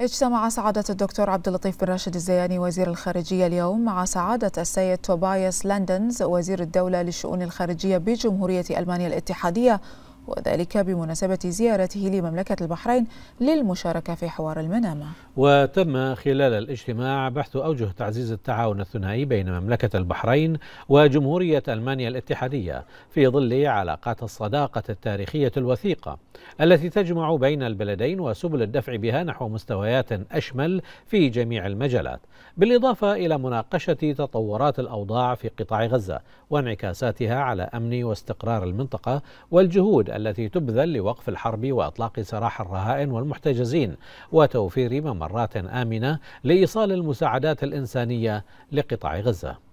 اجتمع سعادة الدكتور عبد اللطيف بن راشد الزياني وزير الخارجية اليوم مع سعادة السيد توبايس لاندنز وزير الدولة للشؤون الخارجية بجمهورية ألمانيا الاتحادية وذلك بمناسبة زيارته لمملكة البحرين للمشاركة في حوار المنامة وتم خلال الاجتماع بحث أوجه تعزيز التعاون الثنائي بين مملكة البحرين وجمهورية ألمانيا الاتحادية في ظل علاقات الصداقة التاريخية الوثيقة التي تجمع بين البلدين وسبل الدفع بها نحو مستويات أشمل في جميع المجالات بالإضافة إلى مناقشة تطورات الأوضاع في قطاع غزة وانعكاساتها على أمن واستقرار المنطقة والجهود التي تبذل لوقف الحرب وإطلاق سراح الرهائن والمحتجزين وتوفير ممرات آمنة لإيصال المساعدات الإنسانية لقطاع غزة